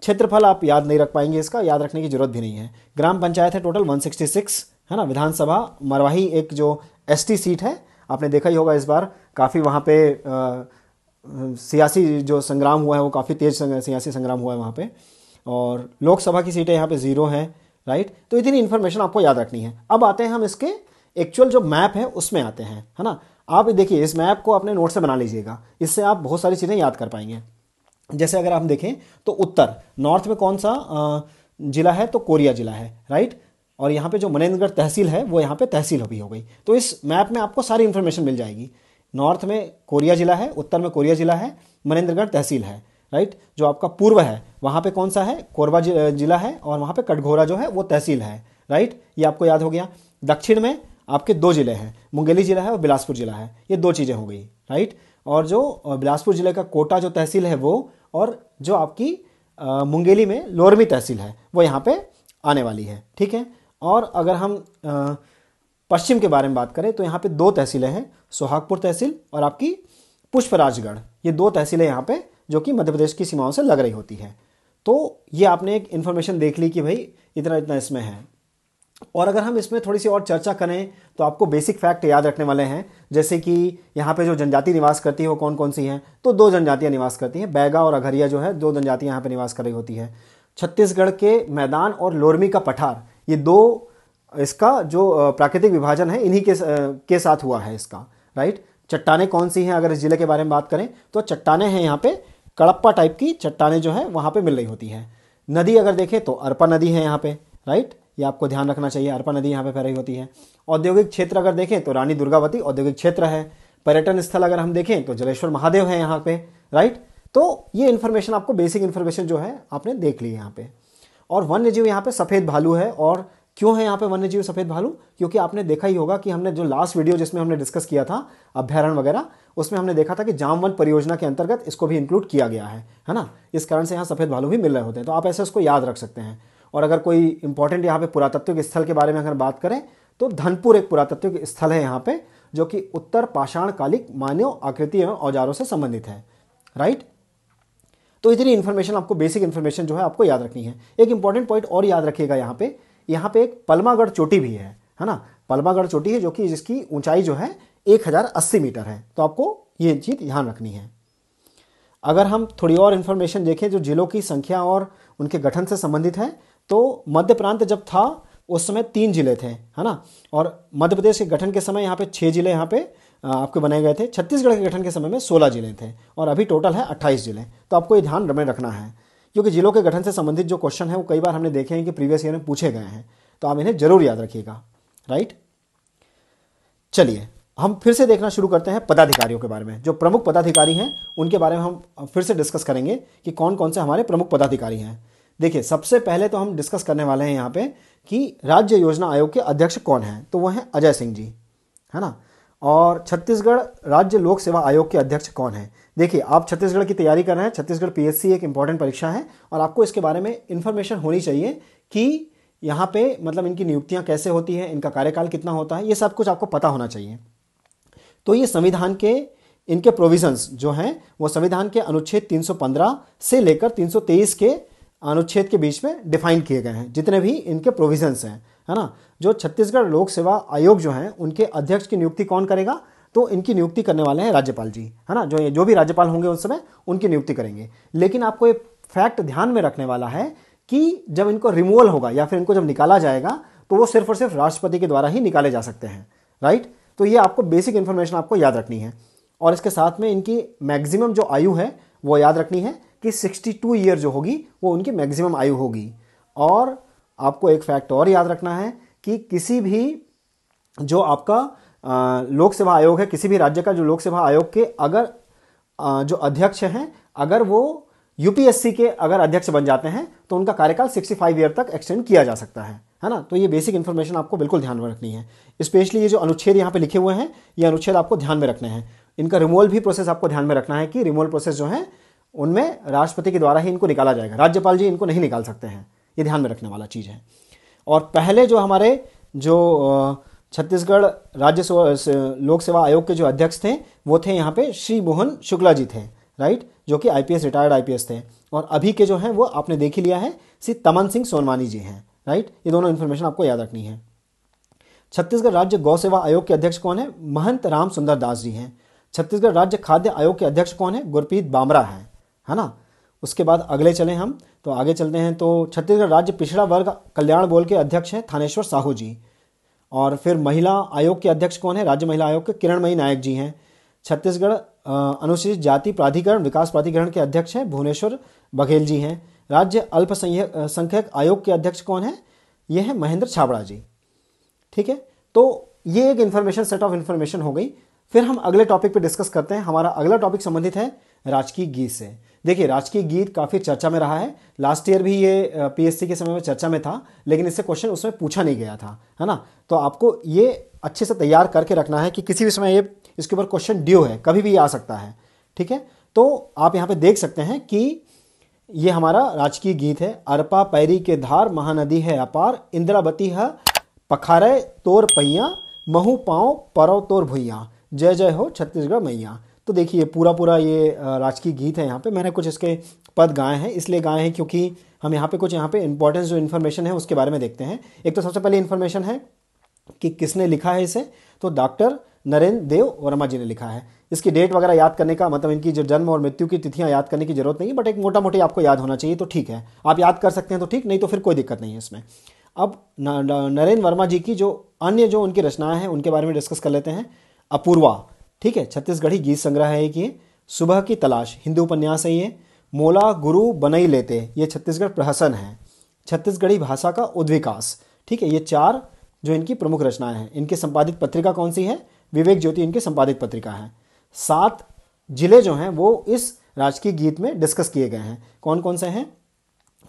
क्षेत्रफल आप याद नहीं रख पाएंगे इसका याद रखने की जरूरत भी नहीं है ग्राम पंचायत है टोटल 166 है ना विधानसभा मरवाही एक जो एस सीट है आपने देखा ही होगा इस बार काफ़ी वहाँ पे आ, सियासी जो संग्राम हुआ है वो काफ़ी तेज सियासी संग्राम हुआ है वहाँ पर और लोकसभा की सीटें यहाँ पे ज़ीरो हैं राइट तो इतनी इन्फॉर्मेशन आपको याद रखनी है अब आते हैं हम इसके एक्चुअल जो मैप है उसमें आते हैं है ना आप देखिए इस मैप को अपने नोट से बना लीजिएगा इससे आप बहुत सारी चीज़ें याद कर पाएंगे जैसे अगर हम देखें तो उत्तर नॉर्थ में कौन सा जिला है तो कोरिया जिला है राइट और यहाँ पे जो मनेन्द्रगढ़ तहसील है वो यहाँ पे तहसील भी हो गई तो इस मैप में आपको सारी इन्फॉर्मेशन मिल जाएगी नॉर्थ में कोरिया जिला है उत्तर में कोरिया जिला है मनेन्द्रगढ़ तहसील है राइट जो आपका पूर्व है वहाँ पे कौन सा है कोरबा जिला है और वहाँ पे कटघोरा जो है वो तहसील है राइट ये आपको याद हो गया दक्षिण में आपके दो जिले हैं मुंगेली जिला है और बिलासपुर जिला है ये दो चीज़ें हो गई राइट और जो बिलासपुर जिले का कोटा जो तहसील है वो और जो आपकी मुंगेली में लोरमी तहसील है वो यहाँ पे आने वाली है ठीक है और अगर हम पश्चिम के बारे में बात करें तो यहाँ पे दो तहसीलें हैं सोहागपुर तहसील और आपकी पुष्पराजगढ़ ये दो तहसीलें यहाँ पे जो कि मध्य प्रदेश की सीमाओं से लग रही होती है तो ये आपने एक इन्फॉर्मेशन देख ली कि भाई इतना इतना इसमें है और अगर हम इसमें थोड़ी सी और चर्चा करें तो आपको बेसिक फैक्ट याद रखने वाले हैं जैसे कि यहाँ पे जो जनजाति निवास करती है वो कौन कौन सी हैं तो दो जनजातियाँ निवास करती हैं बैगा और अघरिया जो है दो जनजातियाँ यहाँ पे निवास कर रही होती है छत्तीसगढ़ के मैदान और लोरमी का पठार ये दो इसका जो प्राकृतिक विभाजन है इन्हीं के के साथ हुआ है इसका राइट चट्टाने कौन सी हैं अगर इस जिले के बारे में बात करें तो चट्टाने हैं यहाँ पे कड़प्पा टाइप की चट्टाने जो है वहां पे मिल रही होती है नदी अगर देखें तो अरपा नदी है यहाँ पे राइट ये आपको ध्यान रखना चाहिए अरपा नदी यहाँ पे फैल रही होती है औद्योगिक क्षेत्र अगर देखें तो रानी दुर्गावती औद्योगिक क्षेत्र है पर्यटन स्थल अगर हम देखें तो जलेश्वर महादेव है यहाँ पे राइट तो ये इन्फॉर्मेशन आपको बेसिक इन्फॉर्मेशन जो है आपने देख ली यहाँ पे और वन्य जीव यहाँ पे सफ़ेद भालू है और क्यों है यहाँ पे वन्य जीव सफ़ेद भालू क्योंकि आपने देखा ही होगा कि हमने जो लास्ट वीडियो जिसमें हमने डिस्कस किया था अभ्यारण वगैरह उसमें हमने देखा था कि जाम वन परियोजना के अंतर्गत इसको भी इंक्लूड किया गया है है ना इस कारण से यहाँ सफ़ेद भालू भी मिल रहे होते हैं तो आप ऐसे उसको याद रख सकते हैं और अगर कोई इंपॉर्टेंट यहाँ पे पुरातत्विक स्थल के बारे में अगर बात करें तो धनपुर एक पुरातत्विक स्थल है यहाँ पे जो कि उत्तर पाषाण कालिक मानव आकृति एवं औजारों से संबंधित है राइट तो इतनी इन्फॉर्मेशन आपको बेसिक इन्फॉर्मेशन जो है आपको याद रखनी है एक इंपॉर्टेंट पॉइंट और याद रखिएगा यहाँ पे यहाँ पे एक पलमागढ़ चोटी भी है है ना पलमागढ़ चोटी है जो कि जिसकी ऊंचाई जो है अस्सी मीटर है तो आपको ये चीज़ ध्यान रखनी है अगर हम थोड़ी और इन्फॉर्मेशन देखें जो जिलों की संख्या और उनके गठन से संबंधित है तो मध्य प्रांत जब था उस समय तीन जिले थे है ना और मध्य प्रदेश के गठन के समय यहाँ पे छः जिले यहाँ पे आपके बनाए गए थे छत्तीसगढ़ के गठन के समय में सोलह जिले थे और अभी टोटल है अट्ठाईस जिले तो आपको ये ध्यान में रखना है क्योंकि जिलों के गठन से संबंधित जो क्वेश्चन है वो कई बार हमने देखे हैं कि प्रीवियस ईयर में पूछे गए हैं तो आप इन्हें जरूर याद रखिएगा राइट चलिए हम फिर से देखना शुरू करते हैं पदाधिकारियों के बारे में जो प्रमुख पदाधिकारी हैं उनके बारे में हम फिर से डिस्कस करेंगे कि कौन कौन से हमारे प्रमुख पदाधिकारी हैं देखिए सबसे पहले तो हम डिस्कस करने वाले हैं यहाँ पे कि राज्य योजना आयोग के अध्यक्ष कौन हैं तो वह हैं अजय सिंह जी है ना और छत्तीसगढ़ राज्य लोक सेवा आयोग के अध्यक्ष कौन है देखिए आप छत्तीसगढ़ की तैयारी कर रहे हैं छत्तीसगढ़ पीएससी एक इंपॉर्टेंट परीक्षा है और आपको इसके बारे में इन्फॉर्मेशन होनी चाहिए कि यहाँ पे मतलब इनकी नियुक्तियाँ कैसे होती हैं इनका कार्यकाल कितना होता है ये सब कुछ आपको पता होना चाहिए तो ये संविधान के इनके प्रोविजंस जो हैं वो संविधान के अनुच्छेद 315 से लेकर 323 के अनुच्छेद के बीच में डिफाइन किए गए हैं जितने भी इनके प्रोविजंस हैं है ना जो छत्तीसगढ़ लोक सेवा आयोग जो हैं उनके अध्यक्ष की नियुक्ति कौन करेगा तो इनकी नियुक्ति करने वाले हैं राज्यपाल जी है ना जो जो भी राज्यपाल होंगे उस समय उनकी नियुक्ति करेंगे लेकिन आपको ये फैक्ट ध्यान में रखने वाला है कि जब इनको रिमूवल होगा या फिर इनको जब निकाला जाएगा तो वो सिर्फ और सिर्फ राष्ट्रपति के द्वारा ही निकाले जा सकते हैं राइट तो ये आपको बेसिक इन्फॉर्मेशन आपको याद रखनी है और इसके साथ में इनकी मैक्सिमम जो आयु है वो याद रखनी है कि 62 ईयर जो होगी वो उनकी मैक्सिमम आयु होगी और आपको एक फैक्ट और याद रखना है कि किसी भी जो आपका लोक सेवा आयोग है किसी भी राज्य का जो लोक सेवा आयोग के अगर आ, जो अध्यक्ष हैं अगर वो यूपीएससी के अगर अध्यक्ष बन जाते हैं तो उनका कार्यकाल 65 ईयर तक एक्सटेंड किया जा सकता है है ना तो ये बेसिक इन्फॉर्मेशन आपको बिल्कुल ध्यान में रखनी है स्पेशली ये जो अनुच्छेद यहाँ पे लिखे हुए हैं ये अनुच्छेद आपको ध्यान में रखने हैं इनका रिमोल भी प्रोसेस आपको ध्यान में रखना है कि रिमोवल प्रोसेस जो है उनमें राष्ट्रपति के द्वारा ही इनको निकाला जाएगा राज्यपाल जी इनको नहीं निकाल सकते हैं ये ध्यान में रखने वाला चीज़ है और पहले जो हमारे जो छत्तीसगढ़ राज्य लोक सेवा आयोग के जो अध्यक्ष थे वो थे यहाँ पे श्री मोहन शुक्ला जी थे राइट जो कि आईपीएस रिटायर्ड आईपीएस थे और अभी के जो हैं वो आपने देख ही लिया है श्री तमन सिंह सोनवानी जी हैं राइट ये दोनों इन्फॉर्मेशन आपको याद रखनी है छत्तीसगढ़ राज्य गौ सेवा आयोग के अध्यक्ष कौन है महंत राम सुंदर दास जी हैं छत्तीसगढ़ राज्य खाद्य आयोग के अध्यक्ष कौन है गुरप्रीत बामरा है है ना उसके बाद अगले चले हम तो आगे चलते हैं तो छत्तीसगढ़ राज्य पिछड़ा वर्ग कल्याण बोल के अध्यक्ष हैं थानेश्वर साहू जी और फिर महिला आयोग के अध्यक्ष कौन है राज्य महिला आयोग के किरणमयी नायक जी हैं छत्तीसगढ़ अनुसूचित जाति प्राधिकरण विकास प्राधिकरण के अध्यक्ष हैं भुवनेश्वर बघेल जी हैं राज्य अल्पसंख्यक आयोग के अध्यक्ष कौन है यह है महेंद्र छाबड़ा जी ठीक है तो ये एक इंफॉर्मेशन सेट ऑफ इंफॉर्मेशन हो गई फिर हम अगले टॉपिक पे डिस्कस करते हैं हमारा अगला टॉपिक संबंधित है राजकीय गीत से देखिए राजकीय गीत काफ़ी चर्चा में रहा है लास्ट ईयर भी ये पीएससी के समय में चर्चा में था लेकिन इससे क्वेश्चन उसमें पूछा नहीं गया था है ना तो आपको ये अच्छे से तैयार करके रखना है कि किसी भी समय ये इसके ऊपर क्वेश्चन ड्यू है कभी भी आ सकता है ठीक है तो आप यहाँ पे देख सकते हैं कि ये हमारा राजकीय गीत है अरपा पैरी के धार महानदी है अपार इंदिरावती है पखारे तोर पैया महू पाओ परो तोर भुइया जय जय हो छत्तीसगढ़ मैया तो देखिए पूरा पूरा ये राजकीय गीत है यहाँ पे मैंने कुछ इसके पद गाए हैं इसलिए गाए हैं क्योंकि हम यहाँ पे कुछ यहाँ पे इंपॉर्टेंस जो इन्फॉर्मेशन है उसके बारे में देखते हैं एक तो सबसे पहले इन्फॉर्मेशन है कि किसने लिखा है इसे तो डॉक्टर नरेंद्र देव वर्मा जी ने लिखा है इसकी डेट वगैरह याद करने का मतलब इनकी जो जन्म और मृत्यु की तिथियां याद करने की जरूरत नहीं बट एक मोटा मोटी आपको याद होना चाहिए तो ठीक है आप याद कर सकते हैं तो ठीक नहीं तो फिर कोई दिक्कत नहीं है इसमें अब नरेंद्र वर्मा जी की जो अन्य जो उनकी रचनाएं हैं उनके बारे में डिस्कस कर लेते हैं अपूर्वा ठीक है छत्तीसगढ़ी गीत संग्रह है कि सुबह की तलाश हिंदू उपन्यास है ये मोला गुरु बनई लेते ये छत्तीसगढ़ प्रहसन है छत्तीसगढ़ी भाषा का उद्विकास ठीक है ये चार जो इनकी प्रमुख रचनाएं हैं इनकी संपादित पत्रिका कौन सी है विवेक ज्योति इनकी संपादित पत्रिका है सात जिले जो हैं वो इस राजकीय गीत में डिस्कस किए गए हैं कौन कौन से हैं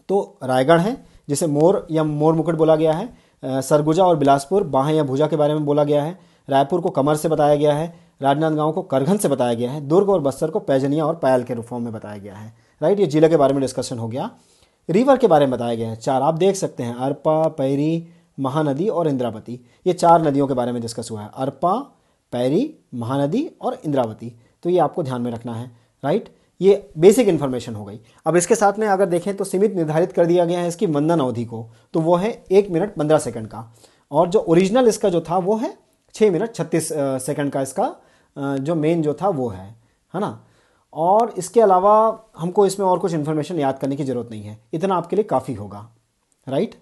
तो रायगढ़ है जिसे मोर या मोर मुकुट बोला गया है सरगुजा और बिलासपुर बाह या भुजा के बारे में बोला गया है रायपुर को कमर से बताया गया है राजनांदगांव को करघन से बताया गया है दुर्ग और बस्तर को पैजनिया और पायल के रूपों में बताया गया है राइट ये जिले के बारे में डिस्कशन हो गया रिवर के बारे में बताया गया है चार आप देख सकते हैं अरपा पैरी महानदी और इंद्रावती ये चार नदियों के बारे में डिस्कस हुआ है अरपा पैरी महानदी और इंद्रावती तो ये आपको ध्यान में रखना है राइट ये बेसिक इन्फॉर्मेशन हो गई अब इसके साथ में अगर देखें तो सीमित निर्धारित कर दिया गया है इसकी वंदन अवधि को तो वो है एक मिनट पंद्रह सेकंड का और जो ओरिजिनल इसका जो था वो है छः मिनट छत्तीस सेकंड का इसका जो मेन जो था वो है है ना और इसके अलावा हमको इसमें और कुछ इन्फॉर्मेशन याद करने की ज़रूरत नहीं है इतना आपके लिए काफ़ी होगा राइट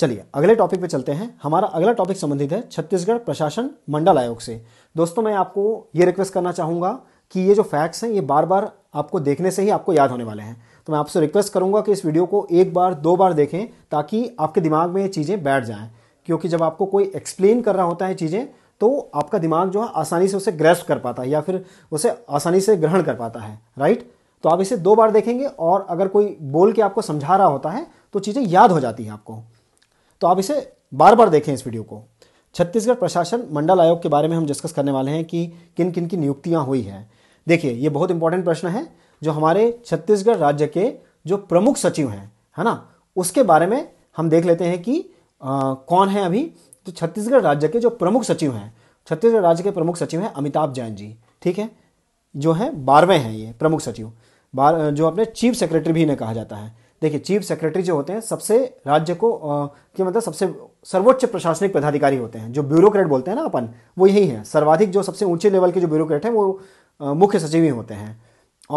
चलिए अगले टॉपिक पे चलते हैं हमारा अगला टॉपिक संबंधित है छत्तीसगढ़ प्रशासन मंडल आयोग से दोस्तों मैं आपको ये रिक्वेस्ट करना चाहूँगा कि ये जो फैक्ट्स हैं ये बार बार आपको देखने से ही आपको याद होने वाले हैं तो मैं आपसे रिक्वेस्ट करूँगा कि इस वीडियो को एक बार दो बार देखें ताकि आपके दिमाग में ये चीज़ें बैठ जाएँ क्योंकि जब आपको कोई एक्सप्लेन कर रहा होता है चीज़ें तो आपका दिमाग जो है आसानी से उसे ग्रेस्प कर पाता है या फिर उसे आसानी से ग्रहण कर पाता है राइट तो आप इसे दो बार देखेंगे और अगर कोई बोल के आपको समझा रहा होता है तो चीज़ें याद हो जाती हैं आपको तो आप इसे बार बार देखें इस वीडियो को छत्तीसगढ़ प्रशासन मंडल आयोग के बारे में हम डिस्कस करने वाले हैं कि किन किन की नियुक्तियां हुई हैं देखिए ये बहुत इंपॉर्टेंट प्रश्न है जो हमारे छत्तीसगढ़ राज्य के जो प्रमुख सचिव हैं है ना उसके बारे में हम देख लेते हैं कि आ, कौन है अभी तो छत्तीसगढ़ राज्य के जो प्रमुख सचिव हैं छत्तीसगढ़ राज्य के प्रमुख सचिव हैं अमिताभ जैन जी ठीक है जो है बारहवें हैं ये प्रमुख सचिव बार जो अपने चीफ सेक्रेटरी भी इन्हें कहा जाता है देखिए चीफ सेक्रेटरी जो होते हैं सबसे राज्य को कि मतलब सबसे सर्वोच्च प्रशासनिक पदाधिकारी होते हैं जो ब्यूरोक्रेट बोलते हैं ना अपन वो यही है सर्वाधिक जो सबसे ऊंचे लेवल के जो ब्यूरोक्रेट हैं वो मुख्य सचिव ही होते हैं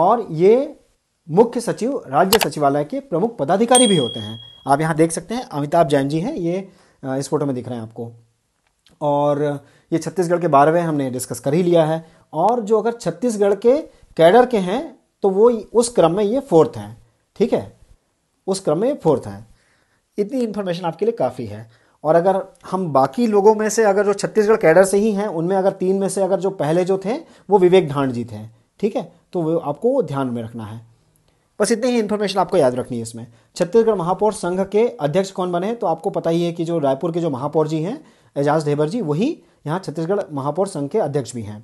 और ये मुख्य सचिव राज्य सचिवालय के प्रमुख पदाधिकारी भी होते हैं आप यहाँ देख सकते हैं अमिताभ जैन जी हैं ये इस फोटो में दिख रहे हैं आपको और ये छत्तीसगढ़ के बारहवें हमने डिस्कस कर ही लिया है और जो अगर छत्तीसगढ़ के कैडर के हैं तो वो उस क्रम में ये फोर्थ हैं ठीक है उस क्रम में फोर्थ है इतनी इन्फॉर्मेशन आपके लिए काफ़ी है और अगर हम बाकी लोगों में से अगर जो छत्तीसगढ़ कैडर से ही हैं उनमें अगर तीन में से अगर जो पहले जो थे वो विवेक ढांड जी थे ठीक है तो वो आपको ध्यान में रखना है बस इतनी ही इन्फॉर्मेशन आपको याद रखनी है इसमें छत्तीसगढ़ महापौर संघ के अध्यक्ष कौन बने हैं तो आपको पता ही है कि जो रायपुर के जो महापौर जी हैं एजाज ढेबर जी वही यहाँ छत्तीसगढ़ महापौर संघ के अध्यक्ष भी हैं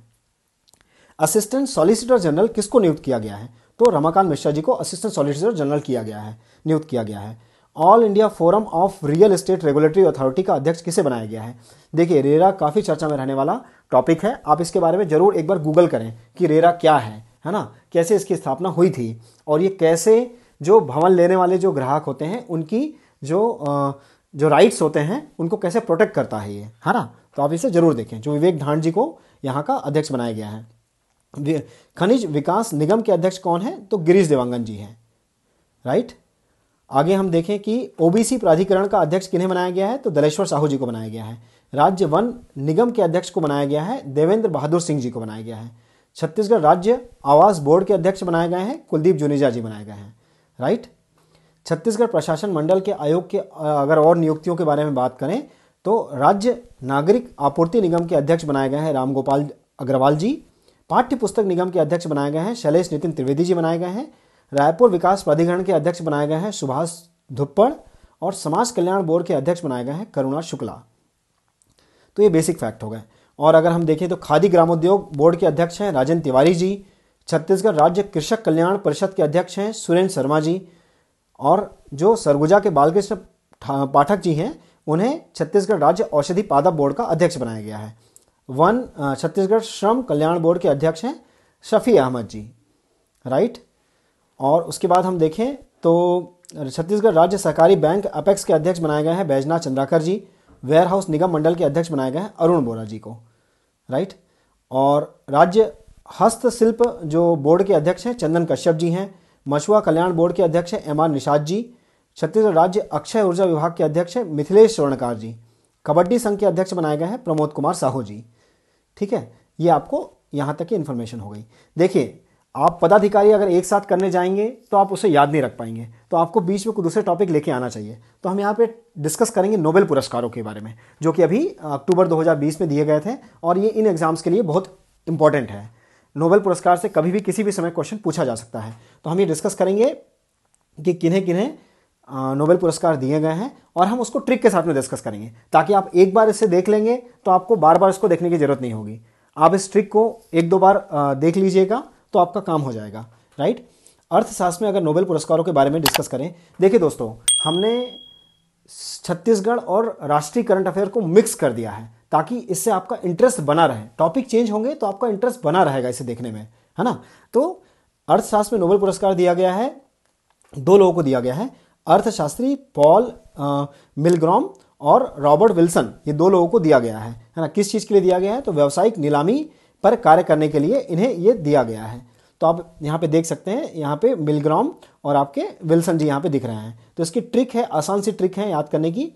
असिस्टेंट सॉलिसिटर जनरल किसको नियुक्त किया गया है तो रमाकांत मिश्रा जी को असिस्टेंट सॉलिसिटर जनरल किया गया है नियुक्त किया गया है all India forum of real estate regulatory authority का अध्यक्ष किसे बनाया गया है देखिए रेरा काफ़ी चर्चा में रहने वाला टॉपिक है आप इसके बारे में ज़रूर एक बार गूगल करें कि रेरा क्या है है ना कैसे इसकी स्थापना हुई थी और ये कैसे जो भवन लेने वाले जो ग्राहक होते हैं उनकी जो जो राइट्स होते हैं उनको कैसे प्रोटेक्ट करता है ये है ना तो आप इसे ज़रूर देखें जो विवेक धान जी को यहाँ का अध्यक्ष बनाया गया है खनिज विकास निगम के अध्यक्ष कौन है तो गिरीश देवांगन जी हैं राइट आगे हम देखें कि ओबीसी प्राधिकरण का अध्यक्ष किन्हें बनाया गया है तो दलेश्वर साहू जी को बनाया गया है राज्य वन निगम के अध्यक्ष को बनाया गया है देवेंद्र बहादुर सिंह जी को बनाया गया है छत्तीसगढ़ राज्य आवास बोर्ड के अध्यक्ष बनाए गए हैं कुलदीप जुनेजा जी बनाए गए हैं राइट छत्तीसगढ़ प्रशासन मंडल के आयोग के अगर और नियुक्तियों के बारे में बात करें तो राज्य नागरिक आपूर्ति निगम के अध्यक्ष बनाए गए हैं रामगोपाल अग्रवाल जी पाठ्य पुस्तक निगम के अध्यक्ष बनाए गए हैं शैलेश नितिन त्रिवेदी जी बनाए गए हैं रायपुर विकास प्राधिकरण के अध्यक्ष बनाए गए हैं सुभाष धुप्पड़ और समाज कल्याण बोर्ड के अध्यक्ष बनाए गए हैं करुणा शुक्ला तो ये बेसिक फैक्ट हो गए और अगर हम देखें तो खादी ग्रामोद्योग बोर्ड के अध्यक्ष हैं राजन तिवारी जी छत्तीसगढ़ राज्य कृषक कल्याण परिषद के अध्यक्ष हैं सुरेंद्र शर्मा जी और जो सरगुजा के बालकृष्ण पाठक जी हैं उन्हें छत्तीसगढ़ राज्य औषधि पादप बोर्ड का अध्यक्ष बनाया गया है वन छत्तीसगढ़ श्रम कल्याण बोर्ड के अध्यक्ष हैं शफ़ी अहमद जी राइट और उसके बाद हम देखें तो छत्तीसगढ़ राज्य सहकारी बैंक अपेक्स के अध्यक्ष बनाए गए हैं बैजनाथ चंद्राकर जी वेयर हाउस निगम मंडल के अध्यक्ष बनाए गए हैं अरुण बोरा जी को राइट और राज्य हस्तशिल्प जो बोर्ड के अध्यक्ष हैं चंदन कश्यप जी हैं मछुआ कल्याण बोर्ड के अध्यक्ष हैं एम आर निषाद जी छत्तीसगढ़ राज्य अक्षय ऊर्जा विभाग के अध्यक्ष हैं मिथिलेश स्वर्णकार जी कबड्डी संघ के अध्यक्ष बनाए गए हैं प्रमोद कुमार साहू जी ठीक है ये आपको यहाँ तक की इन्फॉर्मेशन हो गई देखिए आप पदाधिकारी अगर एक साथ करने जाएंगे तो आप उसे याद नहीं रख पाएंगे तो आपको बीच में कोई दूसरे टॉपिक लेके आना चाहिए तो हम यहाँ पे डिस्कस करेंगे नोबेल पुरस्कारों के बारे में जो कि अभी अक्टूबर 2020 में दिए गए थे और ये इन एग्जाम्स के लिए बहुत इंपॉर्टेंट है नोबेल पुरस्कार से कभी भी किसी भी समय क्वेश्चन पूछा जा सकता है तो हम ये डिस्कस करेंगे कि किन्हें किन्हें नोबेल पुरस्कार दिए गए हैं और हम उसको ट्रिक के साथ में डिस्कस करेंगे ताकि आप एक बार इसे देख लेंगे तो आपको बार बार इसको देखने की ज़रूरत नहीं होगी आप इस ट्रिक को एक दो बार देख लीजिएगा तो आपका काम हो जाएगा राइट अर्थशास्त्र में अगर नोबेल पुरस्कारों के बारे में डिस्कस करें देखिए दोस्तों हमने छत्तीसगढ़ और राष्ट्रीय करंट अफेयर को मिक्स कर दिया है ताकि इससे आपका इंटरेस्ट बना रहे टॉपिक चेंज होंगे तो आपका इंटरेस्ट बना रहेगा इसे देखने में है ना तो अर्थशास्त्र में नोबेल पुरस्कार दिया गया है दो लोगों को दिया गया है अर्थशास्त्री पॉल मिलग्रॉम और रॉबर्ट विल्सन ये दो लोगों को दिया गया है है ना किस चीज़ के लिए दिया गया है तो व्यावसायिक नीलामी पर कार्य करने के लिए इन्हें ये दिया गया है तो आप यहाँ पे देख सकते हैं यहाँ पे मिलग्राम और आपके विल्सन जी यहाँ पे दिख रहे हैं तो इसकी ट्रिक है आसान सी ट्रिक है याद करने की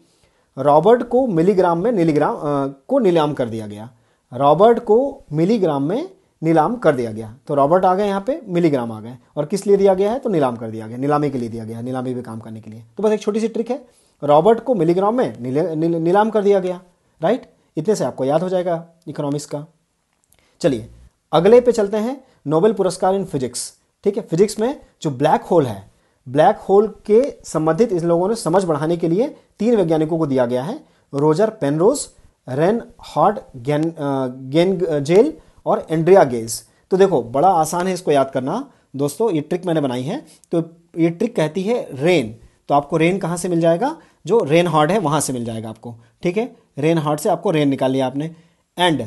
रॉबर्ट को मिलीग्राम में नीलीग्राम को नीलाम कर दिया गया रॉबर्ट को मिलीग्राम में नीलाम कर दिया गया तो रॉबर्ट आ गए यहाँ पे मिलीग्राम आ गए और किस लिए दिया गया है तो नीलाम कर दिया गया नीलामी के लिए दिया गया नीलामी पे काम करने के लिए तो बस एक छोटी सी ट्रिक है रॉबर्ट को मिलीग्राम में नीलाम कर दिया गया राइट इतने से आपको याद हो जाएगा इकोनॉमिक्स का चलिए अगले पे चलते हैं नोबेल पुरस्कार इन फिजिक्स ठीक है फिजिक्स में जो ब्लैक होल है ब्लैक होल के संबंधित इन लोगों ने समझ बढ़ाने के लिए तीन वैज्ञानिकों को दिया गया है Roger Penrose Reinhard Gen Genzel और एंड्रिया गेज तो देखो बड़ा आसान है इसको याद करना दोस्तों ये ट्रिक मैंने बनाई है तो ये ट्रिक कहती है रेन तो आपको रेन कहाँ से मिल जाएगा जो रेन हार्ड है वहाँ से मिल जाएगा आपको ठीक है रेन हार्ड से आपको रेन निकाल लिया आपने एंड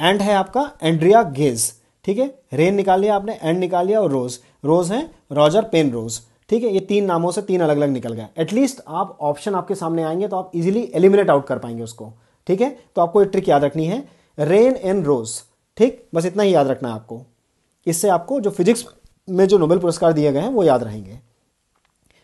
एंड है आपका एंड्रिया गेज ठीक है रेन निकाल लिया आपने एंड निकाल लिया और रोज रोज है रॉजर पेन रोज ठीक है ये तीन नामों से तीन अलग अलग निकल गया एटलीस्ट आप ऑप्शन आपके सामने आएंगे तो आप इजीली एलिमिनेट आउट कर पाएंगे उसको ठीक है तो आपको ये ट्रिक याद रखनी है रेन एंड रोज ठीक बस इतना ही याद रखना है आपको इससे आपको जो फिजिक्स में जो नोबेल पुरस्कार दिए गए हैं वो याद रहेंगे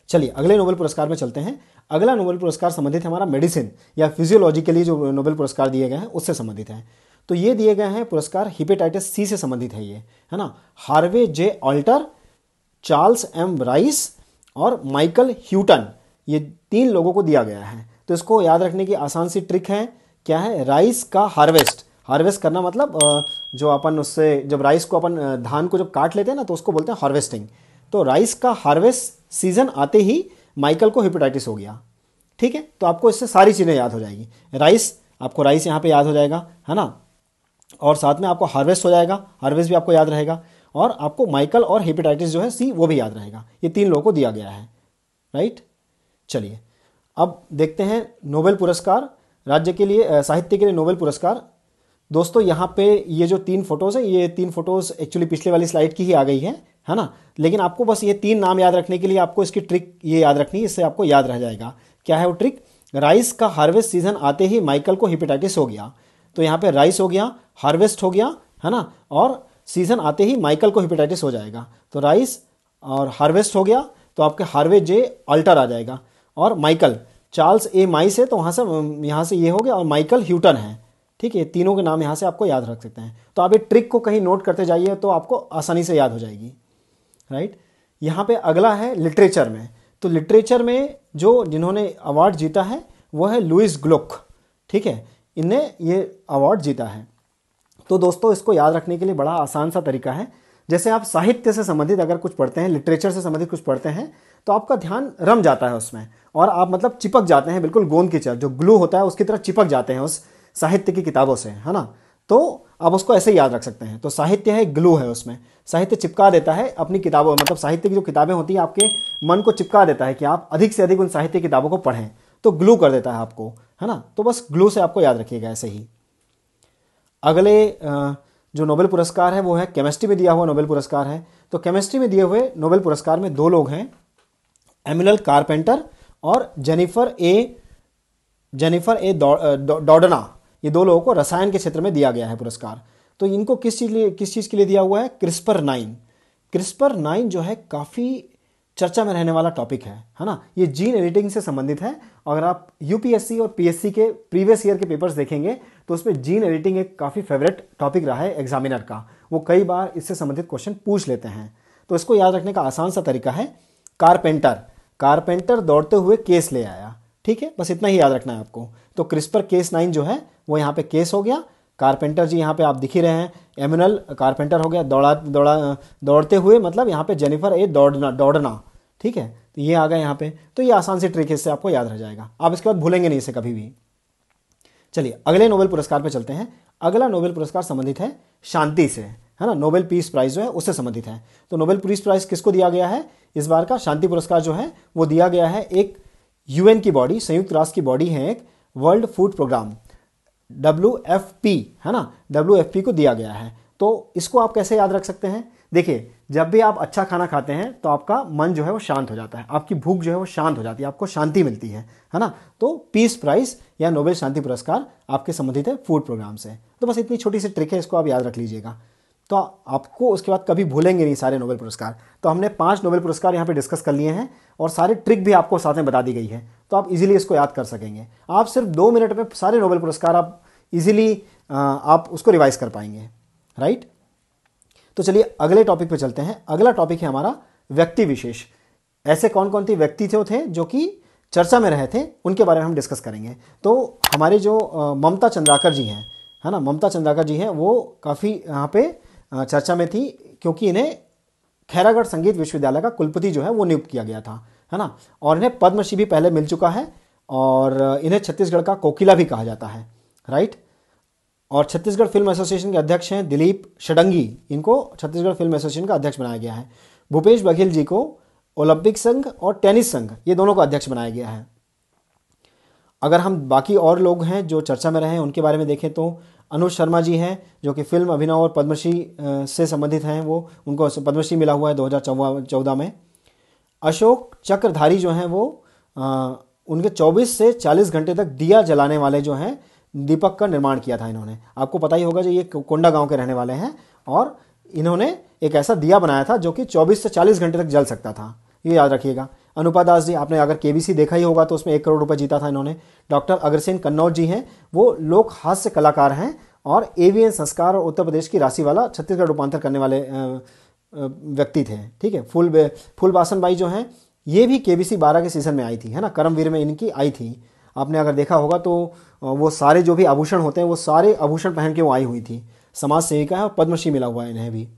चलिए अगले नोबेल पुरस्कार में चलते हैं अगला नोबेल पुरस्कार संबंधित हमारा मेडिसिन या फिजियोलॉजी के लिए जो नोबेल पुरस्कार दिए गए हैं उससे संबंधित है तो ये दिए गए हैं पुरस्कार हिपेटाइटिस सी से संबंधित है ये है ना Harvey J Alter Charles M Rice और माइकल ह्यूटन ये तीन लोगों को दिया गया है तो इसको याद रखने की आसान सी ट्रिक है क्या है राइस का हार्वेस्ट हार्वेस्ट करना मतलब जो अपन उससे जब राइस को अपन धान को जब काट लेते हैं ना तो उसको बोलते हैं हार्वेस्टिंग तो राइस का हार्वेस्ट सीजन आते ही माइकल को हिपेटाइटिस हो गया ठीक है तो आपको इससे सारी चीज़ें याद हो जाएगी राइस आपको राइस यहाँ पे याद हो जाएगा है ना और साथ में आपको हार्वेस्ट हो जाएगा हार्वेस्ट भी आपको याद रहेगा और आपको माइकल और हेपेटाइटिस जो है सी वो भी याद रहेगा ये तीन लोगों को दिया गया है राइट चलिए अब देखते हैं नोबेल पुरस्कार राज्य के लिए साहित्य के लिए नोबेल पुरस्कार दोस्तों यहाँ पे ये जो तीन फोटोज़ हैं ये तीन फोटोज़ एक्चुअली पिछले वाली स्लाइड की ही आ गई है है ना लेकिन आपको बस ये तीन नाम याद रखने के लिए आपको इसकी ट्रिक ये याद रखनी है इससे आपको याद रह जाएगा क्या है वो ट्रिक राइस का हार्वेस्ट सीजन आते ही माइकल को हिपेटाइटिस हो गया तो यहाँ पे राइस हो गया हार्वेस्ट हो गया है ना और सीजन आते ही माइकल को हिपेटाइटिस हो जाएगा तो राइस और हार्वेस्ट हो गया तो आपके हार्वेस्ट जे अल्टर आ जाएगा और माइकल चार्ल्स ए माइस है तो वहाँ से यहाँ से ये हो गया और माइकल ह्यूटन है ठीक है तीनों के नाम यहाँ से आपको याद रख सकते हैं तो आप ये ट्रिक को कहीं नोट करते जाइए तो आपको आसानी से याद हो जाएगी राइट यहाँ पे अगला है लिटरेचर में तो लिटरेचर में जो जिन्होंने अवार्ड जीता है वो है लुइस ग्लुक ठीक है इनने ये अवार्ड जीता है तो दोस्तों इसको याद रखने के लिए बड़ा आसान सा तरीका है जैसे आप साहित्य से संबंधित अगर कुछ पढ़ते हैं लिटरेचर से संबंधित कुछ पढ़ते हैं तो आपका ध्यान रम जाता है उसमें और आप मतलब चिपक जाते हैं बिल्कुल गोंद की तरह जो ग्लू होता है उसकी तरह चिपक जाते हैं उस साहित्य की किताबों से है ना तो आप उसको ऐसे याद रख सकते हैं तो साहित्य है ग्लू है उसमें साहित्य चिपका देता है अपनी किताबों मतलब साहित्य की जो किताबें होती हैं आपके मन को चिपका देता है कि आप अधिक से अधिक उन साहित्य किताबों को पढ़ें तो ग्लू कर देता है आपको है ना तो बस ग्लू से आपको याद रखिएगा ऐसे ही अगले जो नोबेल पुरस्कार है वो है केमिस्ट्री में दिया हुआ नोबेल पुरस्कार है तो केमिस्ट्री में दिए हुए नोबेल पुरस्कार में दो लोग हैं एमिनल कारपेंटर और Jennifer A Jennifer A Doudna ये दो लोगों को रसायन के क्षेत्र में दिया गया है पुरस्कार तो इनको किस चीज़ लिए किस चीज़ के लिए दिया हुआ है क्रिस्पर नाइन क्रिस्पर नाइन जो है काफ़ी चर्चा में रहने वाला टॉपिक है है ना ये जीन एडिटिंग से संबंधित है अगर आप यूपीएससी और पीएससी के प्रीवियस ईयर के पेपर्स देखेंगे तो उसमें जीन एडिटिंग एक काफ़ी फेवरेट टॉपिक रहा है एग्जामिनर का वो कई बार इससे संबंधित क्वेश्चन पूछ लेते हैं तो इसको याद रखने का आसान सा तरीका है कारपेंटर कारपेंटर दौड़ते हुए केस ले आया ठीक है बस इतना ही याद रखना है आपको तो क्रिस्पर केस नाइन जो है वो यहाँ पे केस हो गया कारपेंटर जी यहाँ पे आप दिख ही रहे हैं एमिनल कारपेंटर हो गया दौड़ा दौड़ा दौड़ते हुए मतलब यहाँ पे जेनिफर ए दौड़ना दौड़ना ठीक है तो ये आ गया यहाँ पे तो ये आसान से ट्रिक इससे आपको याद रह जाएगा आप इसके बाद भूलेंगे नहीं इसे कभी भी चलिए अगले नोबेल पुरस्कार पे चलते हैं अगला नोबेल पुरस्कार संबंधित है शांति से है ना नोबेल पीस प्राइज जो है उससे संबंधित है तो नोबेल पीस प्राइज किसको दिया गया है इस बार का शांति पुरस्कार जो है वो दिया गया है एक यूएन की बॉडी संयुक्त राष्ट्र की बॉडी है एक world food programme W F P है ना डब्ल्यू एफ पी को दिया गया है तो इसको आप कैसे याद रख सकते हैं देखिए जब भी आप अच्छा खाना खाते हैं तो आपका मन जो है वो शांत हो जाता है आपकी भूख जो है वो शांत हो जाती है आपको शांति मिलती है है ना तो पीस प्राइस या नोबेल शांति पुरस्कार आपके संबंधित है फूड प्रोग्राम से तो बस इतनी छोटी सी ट्रिक है इसको आप याद रख लीजिएगा तो आपको उसके बाद कभी भूलेंगे नहीं सारे नोबेल पुरस्कार तो हमने पांच नोबेल पुरस्कार यहाँ पे डिस्कस कर लिए हैं और सारे ट्रिक भी आपको साथ में बता दी गई है तो आप इजीली इसको याद कर सकेंगे आप सिर्फ दो मिनट में सारे नोबेल पुरस्कार आप इजीली आप उसको रिवाइज कर पाएंगे राइट तो चलिए अगले टॉपिक पर चलते हैं अगला टॉपिक है हमारा व्यक्ति विशेष ऐसे कौन कौन से व्यक्ति थे थे जो कि चर्चा में रहे थे उनके बारे में हम डिस्कस करेंगे तो हमारे जो ममता चंद्राकर जी हैं है ना ममता चंद्राकर जी हैं वो काफ़ी यहाँ पे चर्चा में थी क्योंकि इन्हें खैरागढ़ संगीत विश्वविद्यालय का कुलपति जो है वो नियुक्त किया गया था है ना और इन्हें पद्मश्री भी पहले मिल चुका है और इन्हें छत्तीसगढ़ का कोकिला भी कहा जाता है राइट और छत्तीसगढ़ फिल्म एसोसिएशन के अध्यक्ष हैं दिलीप षडंगी इनको छत्तीसगढ़ फिल्म एसोसिएशन का अध्यक्ष बनाया गया है भूपेश बघेल जी को ओलंपिक संघ और टेनिस संघ ये दोनों का अध्यक्ष बनाया गया है अगर हम बाकी और लोग हैं जो चर्चा में रहे हैं उनके बारे में देखें तो अनुज शर्मा जी हैं जो कि फिल्म अभिनव और पद्मश्री से संबंधित हैं वो उनको पद्मश्री मिला हुआ है दो चौदह में अशोक चक्रधारी जो हैं वो आ, उनके 24 से 40 घंटे तक दिया जलाने वाले जो हैं दीपक का निर्माण किया था इन्होंने आपको पता ही होगा जो ये कोंडा गांव के रहने वाले हैं और इन्होंने एक ऐसा दिया बनाया था जो कि 24 से 40 घंटे तक जल सकता था ये याद रखिएगा अनुपा दास जी आपने अगर केबीसी देखा ही होगा तो उसमें एक करोड़ रुपए जीता था इन्होंने डॉक्टर अग्रसेन कन्नौज जी हैं वो लोक हास्य कलाकार हैं और एवीएन संस्कार और उत्तर प्रदेश की राशि वाला छत्तीसगढ़ रूपांतर करने वाले व्यक्ति थे ठीक है फूल फूल बासन बाई जो हैं ये भी के बी सी बारह के सीजन में आई थी है ना करमवीर में इनकी आई थी आपने अगर देखा होगा तो वो सारे जो भी आभूषण होते हैं वो सारे आभूषण पहन के वो आई हुई थी समाज सेविका है और पद्मश्री मिला हुआ है इन्हें भी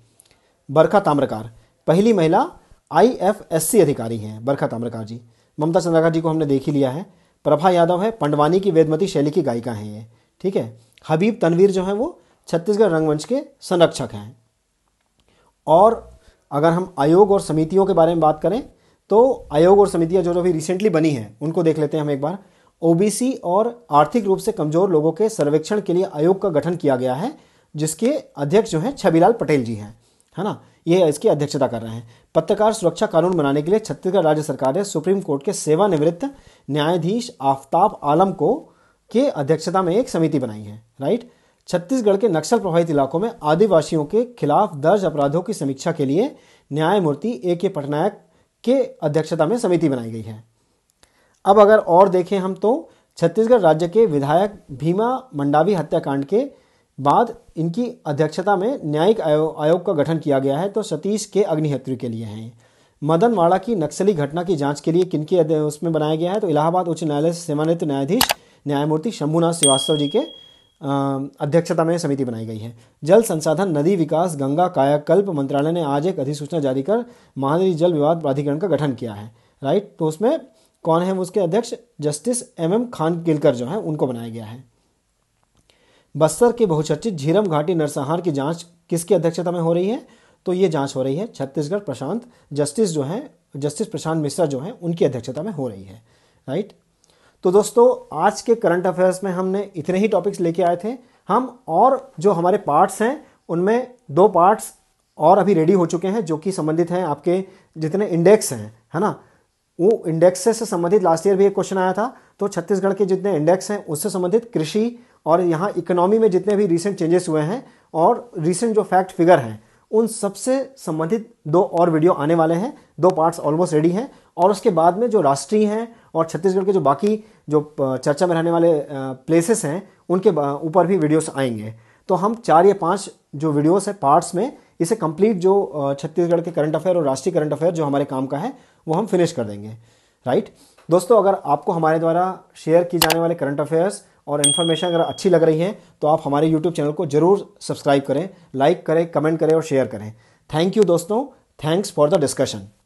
बरखा ताम्रकार पहली महिला आईएफएससी अधिकारी हैं बरखा ताम्रकार जी ममता चंद्राकर जी को हमने देख ही लिया है प्रभा यादव है पंडवानी की वेदमती शैली की गायिका हैं ये ठीक है हबीब तनवीर जो हैं वो छत्तीसगढ़ रंगमंच के संरक्षक हैं और अगर हम आयोग और समितियों के बारे में बात करें तो आयोग और समितियाँ जो जो भी रिसेंटली बनी हैं उनको देख लेते हैं हम एक बार ओबीसी और आर्थिक रूप से कमजोर लोगों के सर्वेक्षण के लिए आयोग का गठन किया गया है जिसके अध्यक्ष जो हैं छबीलाल पटेल जी हैं है ना ये इसकी अध्यक्षता कर रहे हैं पत्रकार सुरक्षा कानून बनाने के लिए छत्तीसगढ़ राज्य सरकार ने सुप्रीम कोर्ट के सेवानिवृत्त न्यायाधीश आफ्ताब आलम को के अध्यक्षता में एक समिति बनाई है राइट छत्तीसगढ़ के नक्सल प्रभावित इलाकों में आदिवासियों के खिलाफ दर्ज अपराधों की समीक्षा के लिए न्यायमूर्ति ए के पटनायक के अध्यक्षता में समिति बनाई गई है अब अगर और देखें हम तो छत्तीसगढ़ राज्य के विधायक भीमा मंडावी हत्याकांड के बाद इनकी अध्यक्षता में न्यायिक आयो, आयोग का गठन किया गया है तो सतीश के अग्निहोत्री के लिए हैं मदनवाड़ा की नक्सली घटना की जांच के लिए किनके उसमें बनाया गया है तो इलाहाबाद उच्च न्यायालय से सेवानित न्यायाधीश न्यायमूर्ति शंभुनाथ श्रीवास्तव जी के अध्यक्षता में समिति बनाई गई है जल संसाधन नदी विकास गंगा कायाकल्प मंत्रालय ने आज एक अधिसूचना जारी कर महानदी जल विवाद प्राधिकरण का गठन किया है राइट तो उसमें कौन है उसके अध्यक्ष justice M M Khanwilkar जो है उनको बनाया गया है बस्तर के बहुचर्चित झीरम घाटी नरसंहार की जांच किसकी अध्यक्षता में हो रही है तो ये जांच हो रही है छत्तीसगढ़ प्रशांत जस्टिस जो है जस्टिस प्रशांत मिश्रा जो हैं उनकी अध्यक्षता में हो रही है राइट तो दोस्तों आज के करंट अफेयर्स में हमने इतने ही टॉपिक्स लेके आए थे हम और जो हमारे पार्ट्स हैं उनमें दो पार्ट्स और अभी रेडी हो चुके हैं जो कि संबंधित हैं आपके जितने इंडेक्स हैं है ना वो इंडेक्स से संबंधित लास्ट ईयर भी एक क्वेश्चन आया था तो छत्तीसगढ़ के जितने इंडेक्स हैं उससे संबंधित कृषि और यहाँ इकोनॉमी में जितने भी रिसेंट चेंजेस हुए हैं और रिसेंट जो फैक्ट फिगर हैं उन सबसे संबंधित दो और वीडियो आने वाले हैं दो पार्ट्स ऑलमोस्ट रेडी हैं और उसके बाद में जो राष्ट्रीय हैं और छत्तीसगढ़ के जो बाकी जो चर्चा में रहने वाले प्लेसेस हैं उनके ऊपर भी वीडियोस आएंगे तो हम चार या पांच जो वीडियोस हैं पार्ट्स में इसे कंप्लीट जो छत्तीसगढ़ के करंट अफेयर और राष्ट्रीय करंट अफेयर जो हमारे काम का है वो हम फिनिश कर देंगे राइट दोस्तों अगर आपको हमारे द्वारा शेयर की जाने वाले करंट अफेयर्स और इन्फॉर्मेशन अगर अच्छी लग रही है तो आप हमारे यूट्यूब चैनल को ज़रूर सब्सक्राइब करें लाइक करें कमेंट करें और शेयर करें थैंक यू दोस्तों थैंक्स फॉर द डिस्कशन